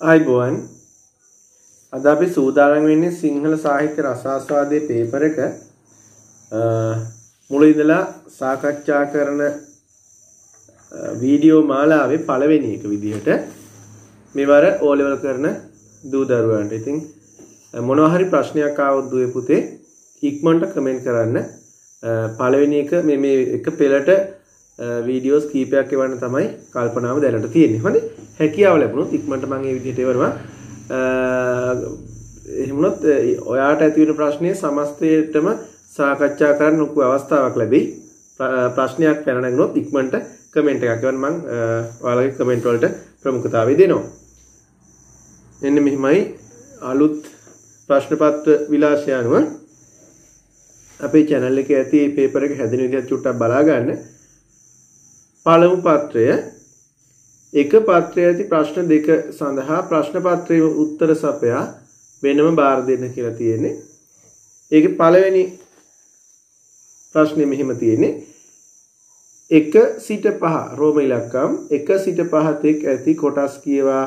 ආයිබෝන් අද අපි සූදානම් වෙන්නේ සිංහල සාහිත්‍ය රසාස්වාදයේ පේපර් එක මුල ඉඳලා සාකච්ඡා කරන වීඩියෝ මාලාවේ පළවෙනි එක විදිහට මෙවර ඕ ලෙවල් කරන දූ දරුවන්ට. ඉතින් මොනවා හරි ප්‍රශ්නයක් ආවොත් දුවේ පුතේ ඉක්මනට කමෙන්ට් කරන්න. පළවෙනි එක මේ මේ එක පෙළට වීඩියෝස් කීපයක් එවන්න තමයි කල්පනාව දැනට තියෙන්නේ. හොඳයි. හැකියාව ලැබුණොත් ඉක්මනට මම මේ විදිහට එවනවා. එහෙම වුණොත් ඔයාට ඇති වෙන ප්‍රශ්නේ සමස්තයටම සාකච්ඡා කරන්න ලොකු අවස්ථාවක් ලැබෙයි. ප්‍රශ්නයක් පැන නැගුණොත් ඉක්මනට කමෙන්ට් එකක් එවන්න මම ඔයාලගේ කමෙන්ට් වලට ප්‍රමුඛතාවය දෙනවා. එන්න මෙහිමයි අලුත් ප්‍රශ්න පත්‍ර විලාසය අනුව අපේ channel එකේ ඇති paper එක හැදෙන විදිහත් චුට්ටක් බලා ගන්න. පළමු පත්‍රය එක පත්‍රයේ ඇති ප්‍රශ්න දෙක සඳහා ප්‍රශ්න පත්‍රයේ උත්තර සපයා වෙනම බාර දෙන්න කියලා තියෙන්නේ. ඒකේ පළවෙනි ප්‍රශ්නේ මෙහෙම තියෙන්නේ. 1 සිට 5 රෝම ඉලක්කම් 1 සිට 5 තෙක් ඇති කොටස් කියවා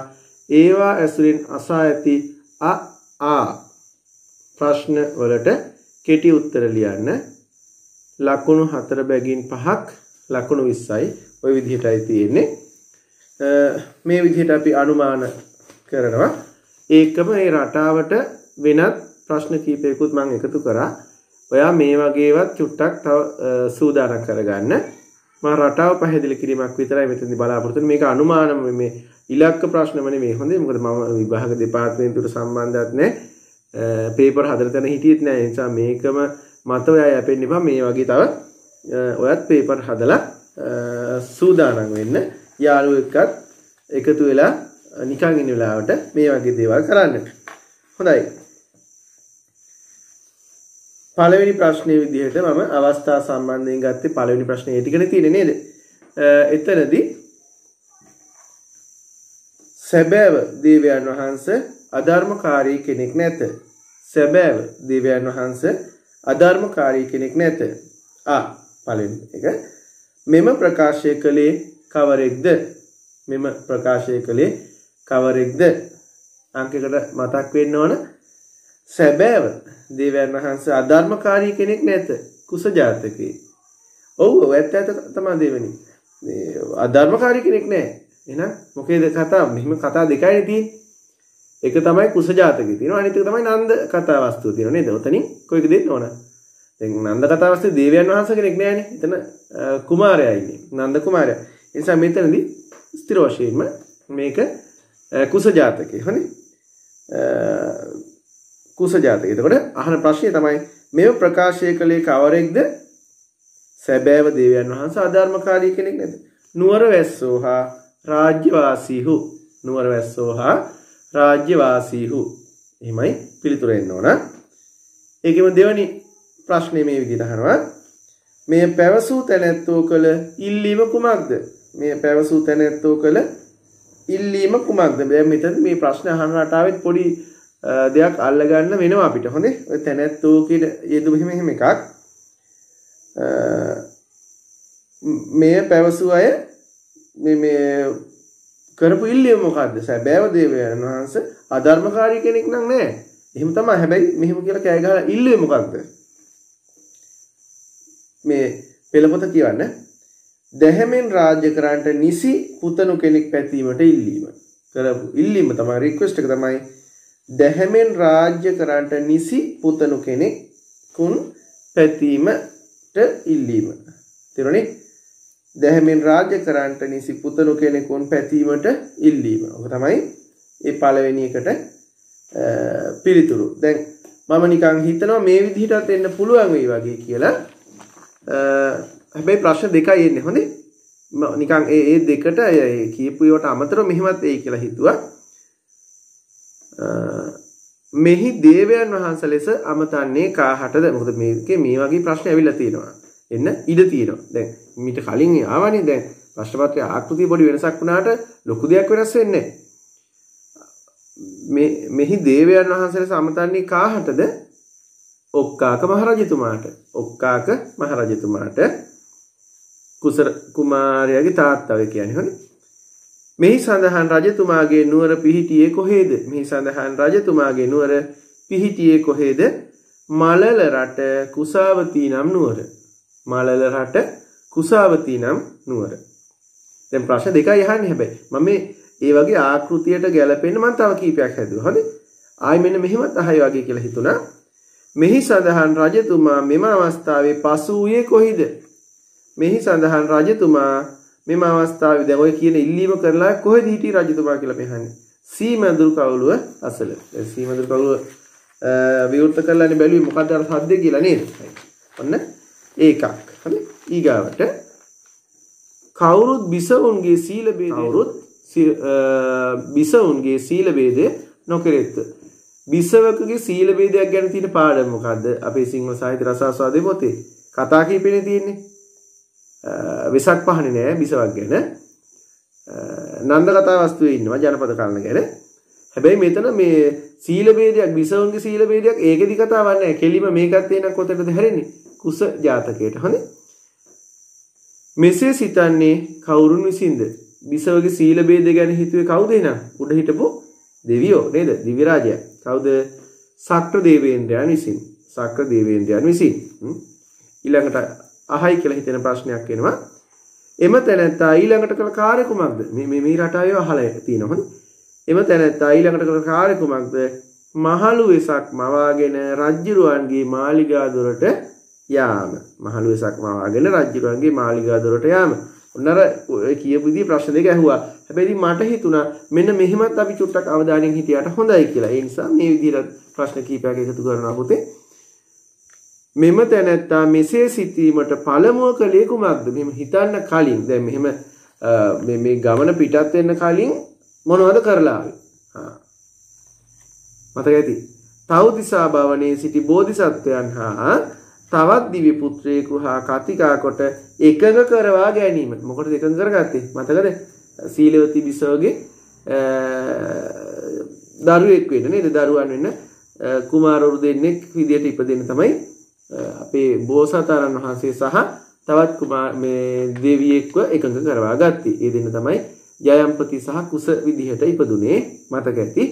ඒවා ඇසුරින් අසා ඇති අ ආ ප්‍රශ්න වලට කෙටි උත්තර ලියන්න ලකුණු 4 බැගින් 5ක් ලකුණු 20යි ওই විදිහටයි තියෙන්නේ මේ විදිහට අපි අනුමාන කරනවා ඒකම ඒ රටාවට වෙනත් ප්‍රශ්න කීපයකුත් මම එකතු කරා ඔයා මේ වගේවත් චුට්ටක් තව සූදානම් කරගන්න මම රටාව පැහැදිලි කිරීමක් විතරයි මෙතනදී බලාපොරොත්තු වෙන්නේ මේක අනුමානම මේ ඉලක්ක ප්‍රශ්නම නෙමෙයි හොඳේ මොකද මම විභාග දෙපාර්තමේන්තුවට සම්බන්ධයක් නැහැ පේපර් හදලා තන හිටියෙත් නැහැ ඒ නිසා මේකම මත ඔයා යැපෙන්න එපා මේ වගේ තව ඔයත් පේපර් හදලා සූදානම් වෙන්න යාළුවෝ එක්කත් එකතු වෙලා නිකන් ඉන්න වෙලාවට මේ වගේ දේවල් කරන්න. හොඳයි. පළවෙනි ප්‍රශ්නේ විදිහට මම අවස්ථා සම්බන්ධයෙන් ගත්තේ පළවෙනි ප්‍රශ්නේ ඒ ටිකනේ තියෙන්නේ නේද? එතනදී සැබෑව දේවයන් වහන්ස අධර්මකාරී කෙනෙක් නැත. සැබෑව දේවයන් වහන්ස අධර්මකාරී කෙනෙක් නැත. ආ පළවෙනි එක මෙම ප්‍රකාශය කළේ කවරෙක්ද මෙම ප්‍රකාශය කළේ කවරෙක්ද අංකයකට මතක් වෙන්න ඕන සැබෑව දේවයන් වහන්සේ අධර්මකාරී කෙනෙක් නැත කුසජාතකේ ඔව් ඔව් ඇත්ත ඇත්ත තමයි දෙවෙනි අධර්මකාරී කෙනෙක් නැහැ එහෙනම් මොකේද කතාව මෙහිම කතා දෙකයිනේ තියෙන්නේ එක තමයි කුසජාතකේ තියෙනවා අනිත් එක තමයි නන්ද කතා වස්තුව තියෙනවා නේද ඔතනින් කොයිකද දෙන්න ඕන දැන් නන්ද කතාවස්සේ දේවයන් වහන්සේ කෙනෙක් නෑනේ. එතන කුමාරයා ඉන්නේ. නන්ද කුමාරයා. ඒ නිසා මෙතනදී ස්ථිර වශයෙන්ම මේක කුස ජාතකේ. හොනේ. කුස ජාතකේ. එතකොට අහන ප්‍රශ්නේ තමයි මෙව ප්‍රකාශය කළේ කවරෙක්ද? සැබෑව දේවයන් වහන්සේ ආධර්මකාරී කෙනෙක් නේද? නුවර වැස්සෝ හා රාජ්‍යවාසීහු නුවර වැස්සෝ හා රාජ්‍යවාසීහු එහෙමයි පිළිතුර එන්න ඕන. ඒකෙම දෙවනි ප්‍රශ්නේ මේ විදිහට අහනවා මේ පැවසූ තැනැත්තෝ කළ ඉල්ලීම කුමක්ද මේ පැවසූ තැනැත්තෝ කළ ඉල්ලීම කුමක්ද දැන් මෙතන මේ ප්‍රශ්න අහන රටාවෙත් පොඩි දෙයක් අල්ලගන්න වෙනවා අපිට හොඳේ ඔය තැනැත්තෝ කියන යෙදු මෙහෙම එහෙම එකක් මේ පැවසූ අය මේ මේ කරපු ඉල්ලීම මොකද්ද සැබෑව දේවයන් වහන්සේ අධර්මකාරී කෙනෙක් නම් නෑ එහෙම තමයි හැබැයි මෙහෙම කියලා කෑ ගහලා ඉල්ලුවේ මොකක්ද මේ පෙළපොත කියවන්න දැහැමෙන් රාජ්‍ය කරන්නට නිසි පුතණු කෙනෙක් පැතීමට ඉල්ලීම කරපු ඉල්ලීම තමයි රික්වෙස්ට් එක තමයි දැහැමෙන් රාජ්‍ය කරන්නට නිසි පුතණු කෙනෙක් කුන් පැතීමට ඉල්ලීම තේරුණේ දැහැමෙන් රාජ්‍ය කරන්නට නිසි පුතණු කෙනෙකුන් පැතීමට ඉල්ලීම ඔක තමයි ඒ පළවෙනි එකට පිළිතුරු දැන් මම නිකන් හිතනවා මේ විදිහටත් එන්න පුළුවන් වෙයි වගේ කියලා හැබැයි ප්‍රශ්න දෙකයි එන්නේ හොඳේ. නිකන් ඒ ඒ දෙකට කියපු ඒවට අමතරව මෙහෙමත් එයි කියලා හිතුවා. මෙහි දේවයන් වහන්සේ ලෙස අමතන්නේ කාහටද? මොකද මේකේ මේ වගේ ප්‍රශ්න ඇවිල්ලා තියෙනවා. එන්න ඉඩ තියෙනවා. දැන් මීට කලින් ආවනේ දැන් ප්‍රශ්නපත්‍රයේ ආකෘතිය පොඩි වෙනසක් වුණාට ලොකු දෙයක් වෙනස් වෙන්නේ නැහැ. මේ මෙහි දේවයන් වහන්සේ ලෙස අමතන්නේ කාහටද? ඔක්කාක මහරජතුමාට ඔක්කාක මහරජතුමාට කුසර කුමාරයාගේ තාත්තාව කියන්නේ හොනේ මෙහි සඳහන් රජතුමාගේ නුවර පිහිටියේ කොහේද මෙහි සඳහන් රජතුමාගේ නුවර පිහිටියේ කොහේද මලල රට කුසාවතී නම් නුවර මලල රට කුසාවතී නම් නුවර දැන් ප්‍රශ්න දෙකයි අහන්නේ හැබැයි මම මේ ඒ වගේ ආකෘතියට ගැලපෙන්න මම තව කීපයක් හැදුවා හොනේ ආයි මෙන්න මෙහෙමත් අහයි වගේ කියලා හිතුණා මෙහි සඳහන් රජතුමා මෙම අවස්ථාවේ පසු වූයේ කොහිද? මෙහි සඳහන් රජතුමා මෙම අවස්ථාවේ දැන් ඔය කියන ඉල්ලීම කරලා කොහෙද හිටි රජතුමා කියලා මෙහන්නේ. සීමඳුරු කවුළුව අසල. දැන් සීමඳුරු කවුළුව විවෘත කරලානේ බැලුවේ මොකද අර සද්ද කියලා නේද? ඔන්න ඒකක්. හරි? ඊගාවට කවුරුත් බිසවුන්ගේ සීල බේදය කවුරුත් බිසවුන්ගේ සීල බේදය නොකරෙත්තු. බිස්සවකගේ සීල ભેදයක් ගැන තියෙන පාඩම මොකද්ද? අපේ සිංහල සාහිත්‍ය රසාස්වාදයේ පොතේ කතා කීපෙනේ තියෙන්නේ. වෙසක් පහනේ නෑ බිසවක් ගැන. නන්ද කතා වස්තුවේ ඉන්නවා ජනපද කල්න ගැන. හැබැයි මෙතන මේ සීල ભેදයක් බිසවන්ගේ සීල ભેදයක් ඒකෙදි කතාවක් නෑ. කෙලිම මේකත් එනක් කොතනද හැරෙන්නේ? කුස ජාතකයට. හොඳේ. මෙසේ සිතන්නේ කවුරුන් විසින්ද? බිසවගේ සීල ભેද ගැන හිතුවේ කවුද එහෙනම්? උඩ හිටපු දෙවියෝ නේද? දිවි රාජයා. කවුද? සක්‍ර දේවේන්ද්‍රයන් විසින්. සක්‍ර දේවේන්ද්‍රයන් විසින්. ඊළඟට අහයි කියලා හිතෙන ප්‍රශ්නයක් එනවා. එම තැනැත්තා ඊළඟට කළ කාර්ය කුමක්ද? මේ මේ මේ රටාවේ අහලා තියෙනවා හොඳ. එම තැනැත්තා ඊළඟට කළ කාර්ය කුමක්ද? මහලු වෙසක් මවාගෙන රජ්ජුරුවන්ගේ මාලිගා දොරට යාම. මහලු වෙසක් මවාගෙන රජ්ජුරුවන්ගේ මාලිගා දොරට යාම. ඔන්නර කියපු විදිහ ප්‍රශ්න දෙක ඇහුවා. හැබැයි මට හිතුණා මෙන්න මෙහෙමත් අපි චුට්ටක් අවධානයෙන් හිටියට හොඳයි කියලා. ඒ නිසා මේ විදිහට ප්‍රශ්න කීපයක් එකතු කරනවා පුතේ. මෙම තැනැත්තා මෙසේ සිටීමට පළමුව කලේ කුමක්ද? මෙහෙම හිතන්න කලින් දැන් මෙහෙම මේ මේ ගමන පිටත් වෙන්න කලින් මොනවද කරලා ආවේ? මතක ඇති. තවතිසා භවනයේ සිටි බෝධිසත්වයන් හා තවත් දිවි පුත්‍රයෙකු හා කතිකා කොට එකඟ කරවා ගැනීම. මොකටද එකඟ කරගත්තේ? මතකද? සීලවති බිසෝගේ දරුවෙක් වෙන්න නේද දරුවන් වෙන්න කුමාරවරු දෙන්නෙක් විදියට ඉපදෙන්න තමයි අපේ බෝසතාණන් වහන්සේ සහ තවත් කුමා මේ දෙවියෙක්ව එකඟ කරවා ගත්තී. ඒ දෙන්න තමයි ජයම්පති සහ කුස විදිහට ඉපදුනේ මතක ඇති.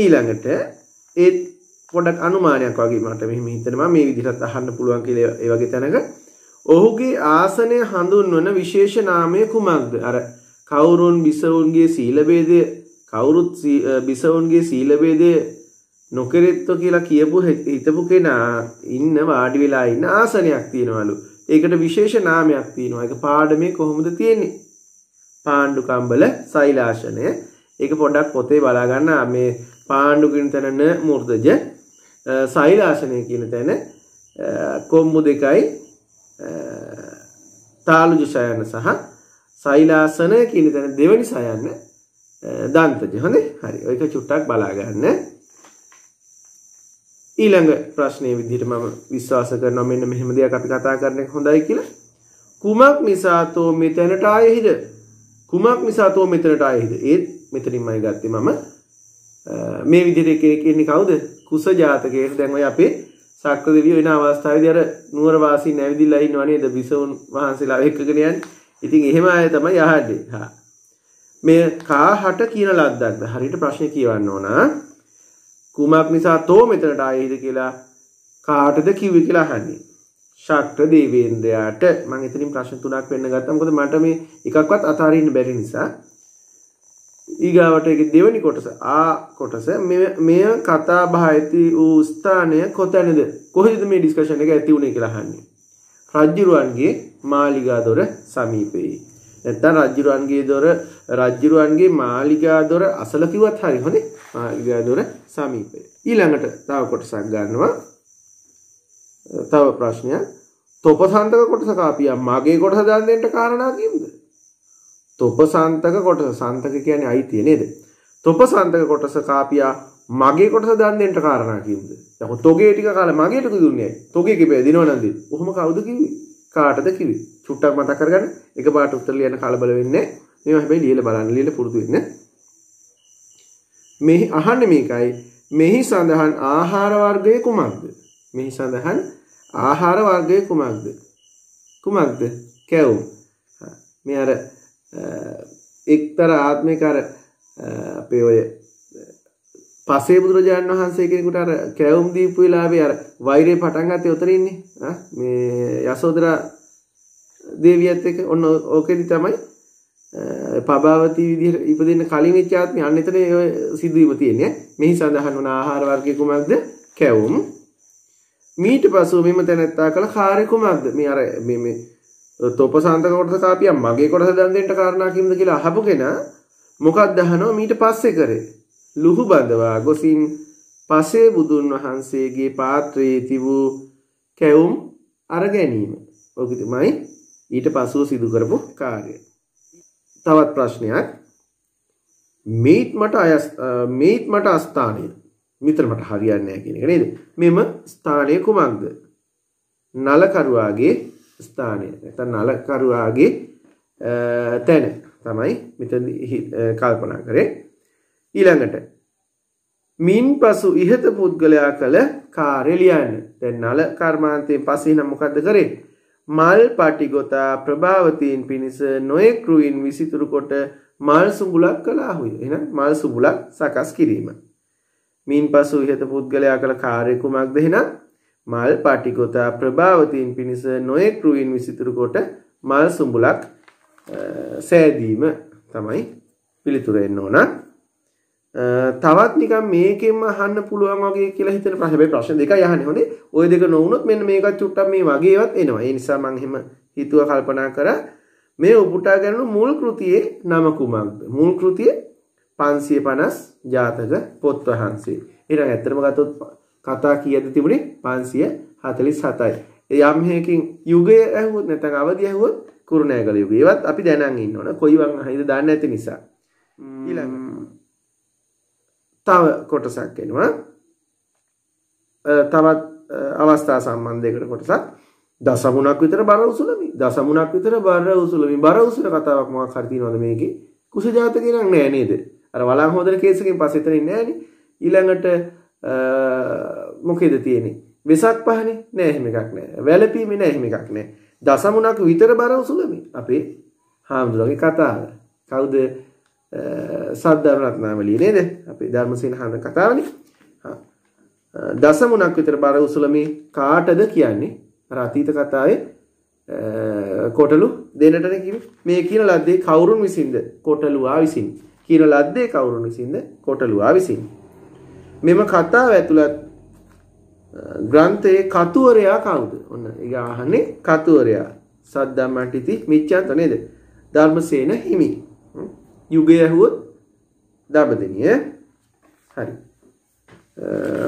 ඊළඟට ඒත් පොඩක් අනුමානයක් වගේ මට මෙහෙම හිතෙනවා මේ විදිහට අහන්න පුළුවන් කියලා ඒ වගේ තැනක ඔහුගේ ආසනය හඳුන්වන විශේෂ නාමය කුමක්ද? අර කවුරුන් බිසවුන්ගේ සීලභේදය කවුරුත් බිසවුන්ගේ සීලභේදය නොකරෙත්ව කියලා කියපු හිතපු කෙනා ඉන්න වාඩි වෙලා ඉන්න ආසනයක් තියෙනවලු. ඒකට විශේෂ නාමයක් තියෙනවා. ඒක පාඩමේ කොහොමද තියෙන්නේ? පාණ්ඩු කම්බල සෛලාශනය. ඒක පොඩ්ඩක් පොතේ බලා ගන්න මේ පාණ්ඩු කියන තැන න මූර්තජ සෛලාශනය කියන තැන කොම්බු දෙකයි තාලුජ සයන සහ සෛලාසන කියන තැන දෙවනි සයන දන්තජ. හොඳේ? හරි. ඔයක චුට්ටක් බලා ගන්න. ඊළඟ ප්‍රශ්නයේ විදිහට මම විශ්වාස කරනවා මෙන්න මෙහෙම දෙයක් අපි කතා කරන එක හොඳයි කියලා. කුමක් නිසා තෝ මෙතැනට ආයෙහිද? කුමක් නිසා තෝ මෙතැනට ආයෙහිද? ඒත් මෙතනින්මයි ගත්තේ මම මේ විදිහට කියන්නේ කවුද? කුස ජාතකයේ දැන් ඔය අපේ සක්‍ර දෙවියෝ එන අවස්ථාවේදී අර නුවර වාසීන් ඇවිදිලා ඉන්නවා නේද බිසවුන් වහන්සේලා එක්කගෙන යන්නේ. ඉතින් එහෙම අය තමයි අහන්නේ. හා. මේ කාහට කියන ලද්දක්ද? හරියට ප්‍රශ්නේ කියවන්න ඕන. කුමක් නිසා තෝ මෙතනට ආයේද කියලා කාටද කිව්වේ කියලා අහන්නේ. ශක්‍ර දේවේන්ද්‍රයාට මම එතනින් ප්‍රශ්න තුනක් වෙන්න ගත්තා. මොකද මට මේ එකක්වත් අතාරින්න බැරි නිසා ඊගාවට එක දෙවනි කොටස ආ කොටස මෙය කතා බහ ඇති වූ ස්ථානය කොතැනද කොහෙද මේ ඩිස්කෂන් එක ඇති වුණේ කියලා අහන්නේ. රජුරුවන්ගේ මාලිගා දොර සමීපයේ. නැත්තම් රජුරුවන්ගේ දොර රජුරුවන්ගේ මාලිගා දොර අසල කිව්වත් හරි හොනේ. මාලිගා දොර සමීපයේ. ඊළඟට තව කොටසක් ගන්නවා. තව ප්‍රශ්නයක්. තොපසන්තක කොටස කාපියා මගේ කොටස දාන්න දෙන්න කාරණා කිව්ද? උපසන්තක කොටස සන්තක කියන්නේ අයිතිය නේද? උපසන්තක කොටස කාපියා මගේ කොටස දන් දෙන්නට කාරණා කිව්ද? දැන් තොගේ ටික කාලා මගේට දුන්නේ ඇයි? තොගේ කිපේ දිනවනන්ද? ඔහොම කවුද කිව්වේ? කාටද කිව්වේ? චුට්ටක් මතක් කරගන්න. එකපාරට උත්තර ලියන්න කලබල වෙන්නේ නැහැ. මේවා හැබැයි ලියලා බලන්න ලියලා පුරුදු වෙන්න. මෙහි අහන්නේ මේකයි. මෙහි සඳහන් ආහාර වර්ගයේ කුමක්ද? මෙහි සඳහන් ආහාර වර්ගයේ කුමක්ද? කුමක්ද? කැවුම්. මේ අර එක්තර ආත්මයක අර අපේ ඔය පසේ බුදුරජාණන් වහන්සේ කෙනෙකුට අර කැවුම් දීපු වෙලාවේ අර වෛරය පටන් ගත්තේ උතර ඉන්නේ මේ යසෝදරා දේවියත් එක්ක ඔන්න ඕකෙදි තමයි පබාවති විදිහට ඉපදෙන්න කලින් වෙච්ච ආත්මය අන්න එතන ඔය සිදුවීම තියෙන්නේ මෙහි සඳහන් වන ආහාර වර්ගය කුමක්ද කැවුම් මීට පසුව මෙම තැනැත්තා කළ කාර්ය කුමක්ද මේ අර මේ මේ තොපසන්ත කොටස කාපියා මගේ කොටස දන් දෙන්න කාරණා කිම්ද කියලා අහපු කෙනා මොකක්ද අහනවා මීට පස්සේ කරේ ලුහු බඳවා ගොසින් පසේ බුදුන් වහන්සේගේ පාත්‍රයේ තිබූ කැවුම් අර ගැනීම. ඔක තමයි ඊට පසුව සිදු කරපු කාර්යය. තවත් ප්‍රශ්නයක් මේත් මට අයස් මේත් මට අස්ථානය මිතර මට හරියන්නේ නැහැ කියන එක නේද? මෙම ස්ථානය කුමක්ද? නලකරුවාගේ ස්ථානය නැත්නම් නලකරුවාගේ තැන තමයි මෙතන කල්පනා කරේ ඊළඟට මින්පසු ඉහත පුද්ගලයා කළ කාර්ය ලියන්න දැන් නල කර්මාන්තයෙන් පස්සේ නම් මොකද්ද කරේ මල් පටිගතා ප්‍රභාවතීන් පිණිස නොයෙක් රුයින් විසිතුරු කොට මල් සුඹුලක් කළාහුය එහෙනම් මල් සුඹුලක් සකස් කිරීම මින්පසු ඉහත පුද්ගලයා කළ කාර්ය කුමක්ද එහෙනම් මල් පටිගොතා ප්‍රභාවතීන් පිණිස නොයෙක් රුයින් විසිතුරු කොට මල් සුඹුලක් සෑදීම තමයි පිළිතුර එන්න ඕන. තවත් නිකන් මේකෙන්ම අහන්න පුළුවන් වගේ කියලා හිතන ප්‍රශ්න හැබැයි ප්‍රශ්න දෙකයි අහන්නේ හොඳේ. ওই දෙක නොවුනොත් මෙන්න මේකත් චුට්ටක් මේ වගේවත් එනවා. ඒ නිසා මම එහෙම හිතුවා කල්පනා කරා මේ උපුටා ගන්නු මුල් කෘතියේ නම කුමක්ද? මුල් කෘතියේ 550 ජාතක පොත් වහන්සේ. ඊට ඇත්තටම ගත්තොත් කතා කීයද තිබුණේ 547යි. යම් හේකින් යුගය ඇහුවොත් නැත්නම් අවධිය ඇහුවොත් කුරුණෑගල යුගය. ඒවත් අපි දැනන් ඉන්න ඕන. කොයි වන් අහිද දන්නේ නැති නිසා. ඊළඟ තව කොටසක් එනවා. තවත් අවස්ථා සම්බන්ධයකට කොටසක් දසමුණක් විතර බර උසුලමි. දසමුණක් විතර බර උසුලමි. බර උසුල කතාවක් මොකක් හරි තියනවද මේකේ? කුසජාතක නම් නෑ නේද? අර වළං හොදන කේස් එකෙන් පස්සේ එතනින් නෑනේ. ඊළඟට මොකේද තියෙන්නේ වෙසක් පහනේ නෑ එහෙම එකක් නෑ වැළපීමේ නෑ එහෙම එකක් නෑ දසමුණක් විතර බර උසුලමි අපේ හාමුදුරගේ කතාව කවුද සද්ධර්මරත්නාවලිය නේද අපේ ධර්මසේන හඳ කතාවනේ දසමුණක් විතර බර උසුලමි කාටද කියන්නේ අර අතීත කතාවේ කොටලු දෙන්නට කිව්වේ මේ කියන ලද්දේ කවුරුන් විසින්ද කොටලුවා විසින් කියන ලද්දේ කවුරුන් විසින්ද කොටලුවා විසින් මෙම කතාව ඇතුළත් ග්‍රන්ථයේ කතුවරයා කවුද? ඔන්න ඒක අහන්නේ කතුවරයා. සද්දම්මටිති මිච්ඡන්ත නේද? ධර්මසේන හිමි. යුගය ඇහුවොත් ධර්මදෙනිය. හරි.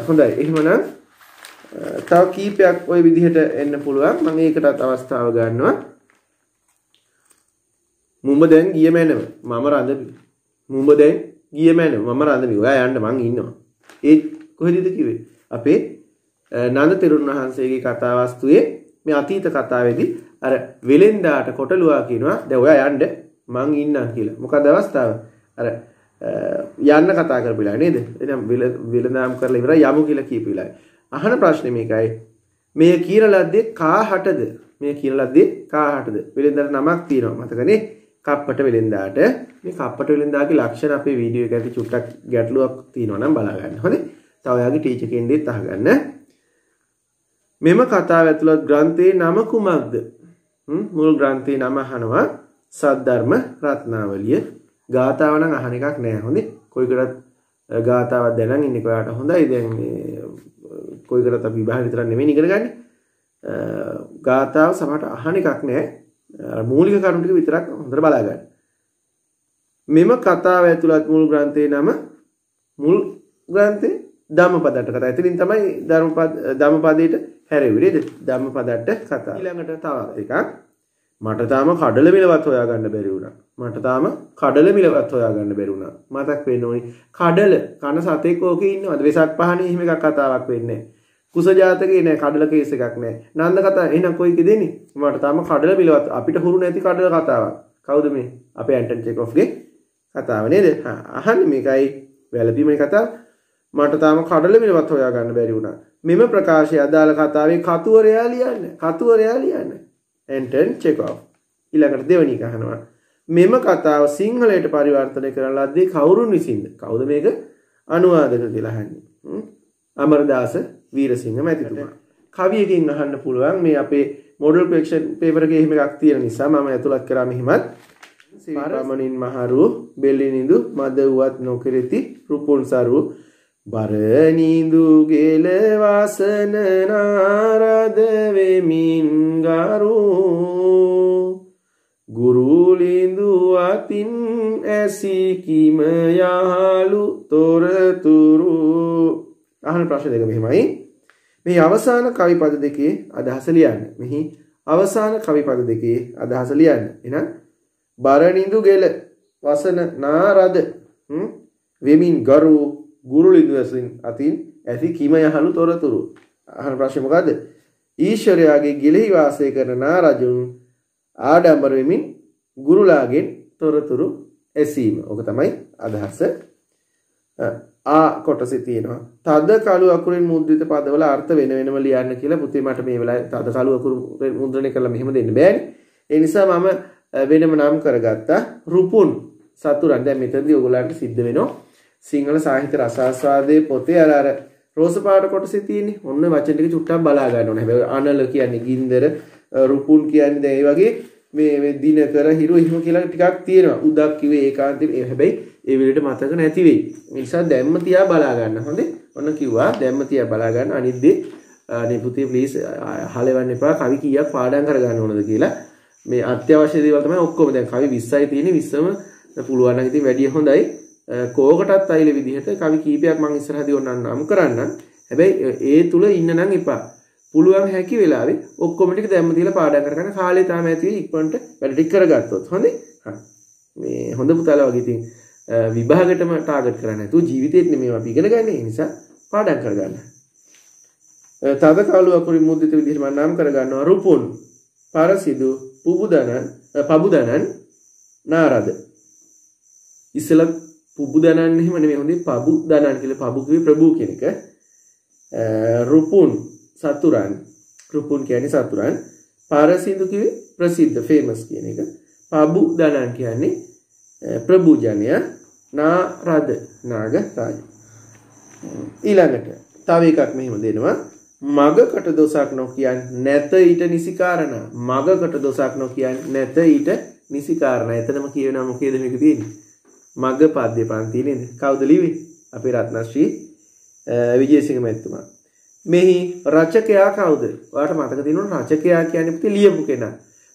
හොඳයි. එහෙමනම් තව කීපයක් ওই විදිහට එන්න පුළුවන්. මම ඒකටත් අවස්ථාව ගන්නවා. මුඹ දැන් ගිය මැනව. මම රඳමි. මුඹ දැන් ගිය මැනව. මම රඳමි. ඔයා යන්න මං ඉන්නවා. ඒ කොහෙදද කිව්වේ? අපේ නන්ද තෙරුන් වහන්සේගේ කතා වස්තුවේ මේ අතීත කතාවේදී අර වෙලෙන්දාට කොටලුවා කියනවා දැන් ඔයා යන්න මං ඉන්නම් කියලා. මොකද අවස්ථාව? අර යන්න කතා කරපිලා නේද? එහෙනම් වෙලඳාම් කරලා ඉවරයි යමු කියලා කියපිලා. අහන ප්‍රශ්නේ මේකයි. මේ කියන ලද්දේ කාහටද? මේ කියන ලද්දේ කාහටද? වෙලෙන්දාට නමක් තියෙනවා මතකනේ. කප්පට වෙලෙන්දාට මේ කප්පට වෙලින්දාගේ ලක්ෂණ අපේ වීඩියෝ එකට චුට්ටක් ගැටලුවක් තියෙනවා නම් බලා ගන්න. හොඳේ. තව ඔයාගේ ටීචර් කෙනෙක්ගෙත් අහගන්න. මෙම කතාව ඇතුළත් ග්‍රන්ථයේ නම කුමක්ද? මුල් ග්‍රන්ථයේ නම අහනවා සද්ධර්ම රත්නාවලිය. ගාතාව නම් අහන එකක් නෑ. හොඳේ. කොයිකටත් ගාතාවක් දැනන් ඉන්නේ ඔයාට හොඳයි. දැන් මේ කොයිකටත් අපි විභාග විතර නෙමෙයි ඉගෙන ගන්නේ. ගාතාව සමහරට අහන එකක් නෑ. මූලික කරුණු ටික විතරක් හොඳට බලා ගන්න. මෙම කතාව ඇතුළත් මුල් ග්‍රන්ථයේ නම මුල් ග්‍රන්ථේ ධම්මපදට්ට කතා. එතනින් තමයි ධර්මපද ධම්මපදයට හැරෙන්නේ නේද? ධම්මපදට්ට කතා. ඊළඟට තවත් එකක්. මට තාම කඩල මිලවත් හොයාගන්න බැරි වුණා. මට තාම කඩල මිලවත් හොයාගන්න බැරි වුණා. මතක් වෙන්න ඕනි. කඩල කන සතෙක් ඕකේ ඉන්නවද? වෙසක් පහනේ එහෙම එකක් කතාවක් වෙන්නේ කුස ජාතකේ නෑ කඩල කේස් එකක් නෑ. නන්ද කතා එහෙනම් කොයිද දෙන්නේ? මට තාම කඩල මිලවත් අපිට හුරු නැති කඩල කතාවක්. කවුද මේ? අපේ ඇන්ටන් චෙකෝෆ්ගේ කතාව නේද? අහන්නේ මේකයි වැළපීමේ කතාව. මට තාම කඩල මිලවත් හොයාගන්න බැරි වුණා. මෙම ප්‍රකාශය අදාළ කතාවේ කතුවරයා ලියන්නේ. කතුවරයා ලියන්නේ. Anton Chekhov. ඊළඟට දෙවනි එක අහනවා. මෙම කතාව සිංහලයට පරිවර්තනය කරන ලද්දේ කවුරුන් විසින්ද? කවුද මේක අනුවාදක කියලා අහන්නේ. අමරදාස වීරසිංහ මැතිතුමා. කවියකින් අහන්න පුළුවන් මේ අපේ මොඩල් පේක්ෂන් පේපර් එකේ එහෙම එකක් තියෙන නිසා මම ඇතුළත් කරා මෙහෙමත් පරමණින් මහරු බෙල්ලිනිඳු මද වුවත් නොකෙරෙති රුපුන්සරු බරනිඳු ගෙල වාසන නාරද වෙමින් ගරු ගුරුලිඳු අතින් ඇසි කිම යහලු තොරතුරු අහන ප්‍රශ්න දෙක මෙහෙමයි මේ අවසාන කවි පද දෙකේ අදහස ලියන්න. මෙහි අවසාන කවි පද දෙකේ අදහස ලියන්න. එහෙනම් බරනිඳු ගෙල වසන නාරද වෙමින් ගරු ගුරුලිඳු ඇසින් අතින් ඇති කිම යහළු තොරතුරු අහන ප්‍රශ්නේ මොකද්ද ඊශ්වරයාගේ ගෙලෙහි වාසය කරන නාරජුන් ආඩම්බර වෙමින් ගුරුලාගෙන් තොරතුරු ඇසීම. ඕක තමයි අදහස. ආ කොටසේ තියෙනවා. තද කළු අකුරින් මුද්‍රිත පදවල අර්ථ වෙන වෙනම ලියන්න කියලා පුතේ මට මේ වෙලාවේ තද කළු අකුරු මුද්‍රණය කරලා මෙහෙම දෙන්න බෑනේ. ඒ නිසා මම වෙනම නම් කරගත්තා රුපුන් සතුරන් දැන් මෙතනදී ඔයගොල්ලන්ට සිද්ධ වෙනවා සිංහල සාහිත්‍ය රසාස්වාදයේ පොතේ අර අර රෝස පාට කොටසේ තියෙන්නේ ඔන්න වචන ටික චුට්ටක් බලා ගන්න ඕනේ හැබැයි අනල කියන්නේ ගින්දර රුපුන් කියන්නේ දැන් ඒ වගේ මේ මේ දින කර හිරු එහෙම කියලා ටිකක් තියෙනවා උදක් කිව්වේ ඒකාන්තයෙන් ඒ හැබැයි ඒ වෙලෙට මතක නැති වෙයි ඒ නිසා දැම්ම තියා බලා ගන්න හොඳේ ඔන්න කිව්වා දැම්ම තියා බලා ගන්න අනිද්දි අනේ පුතේ ප්ලීස් හලවන්න එපා කවි කීයක් පාඩම් කරගන්න ඕනද කියලා මේ අත්‍යවශ්‍ය දේවල් තමයි ඔක්කොම දැන් කවි 20යි තියෙන්නේ 20ම පුළුවන් නම් ඉතින් වැඩි හොඳයි කෝකටත් අයිල විදිහට කවි කීපයක් මම ඉස්සරහදී ඔන්නන්නම් කරන්නම් හැබැයි ඒ තුල ඉන්න නම් එපා පුළුවන් හැකි වෙලාවේ ඔක්කොම ටික දැම්ම දීලා පාඩම් කරගන්න කාලේ තාම ඇති ඉක්මනට වැඩ ටික කරගත්තොත් හොඳයි මේ හොඳ පුතාලා වගේ ඉතින් විභාගයටම ටාගට් කරන්නේ නැතුව ජීවිතේට මේවා අපි ඉගෙන ගන්න ඒ නිසා පාඩම් කරගන්න. තද කලුවක් උරි මුද්දිත විදිහට මම නම් කරගන්නවා රුපුන් පරසිදු පුබුදනන් පබුදනන් නාරද ඉස්සල පුබුදනන් එහෙම නෙමෙයි හොඳේ පබුදනන් කියලා පබු කිව්වේ ප්‍රභූ කෙනෙක් රුපුන් සතුරන් රුපුන් කියන්නේ සතුරන් පාරසින්දු කිව්වේ ප්‍රසිද්ධ ෆේමස් කියන එක පබුදනන් කියන්නේ ප්‍රභූජනය නාරද නාග රාජ ඊළඟට තව එකක් මෙහෙම දෙනවා මගකට දොසක් නොකියන් නැත ඊට නිසි කාරණා මගකට දොසක් නොකියන් නැත ඊට නිසි කාරණා එතනම කියවෙනවා මොකේද මේක තියෙන්නේ මග පද්‍ය පන්ති නේද කවුද ලිව්වේ අපේ රත්නශ්‍රී විජේසිංහ මහත්මයා මෙහි රචකයා කවුද ඔයාලට මතක තියෙනවා රචකයා කියන්නේ පුතේ ලියපු කෙනා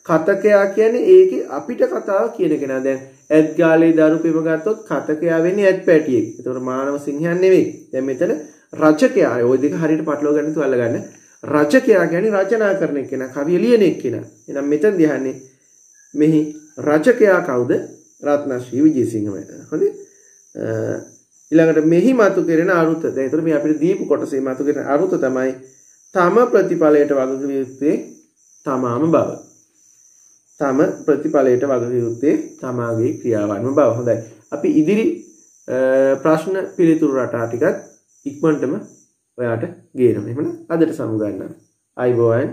කතකයා කියන්නේ ඒකේ අපිට කතාව කියන කෙනා දැන් ඇත් ගාලේ දරු පෙම ගත්තොත් කතකයා වෙන්නේ ඇත් පැටියෙක් ඒතකොට මානව සිංහයන් නෙවෙයි දැන් මෙතන රචකයා ওই දෙක හරියට පටලවා ගන්න තු අල්ලගන්න. රචකයා කියන්නේ රචනා කරන කෙනා, කවිය ලියන කෙනා. එහෙනම් මෙතන දිහන්නේ මෙහි රචකයා කවුද? රත්නශ්‍රී විජේසිංහ මහතා. හොඳේ. ඊළඟට මෙහි මතු කෙරෙන අරුත. දැන් ඒතර මේ අපිට දීපු කොටසේ මතු කෙරෙන අරුත තමයි තම ප්‍රතිඵලයට වගකිව යුත්තේ තමාම බව. තම ප්‍රතිඵලයට වගකිව යුත්තේ තමාගේ ක්‍රියාවන්ම බව. හොඳයි. අපි ඉදිරි ප්‍රශ්න පිළිතුරු රටා ටිකත් ඉක්මනටම ඔයාට ගේනවා. එහෙනම් අදට සමුගන්නවා. අයබෝයන්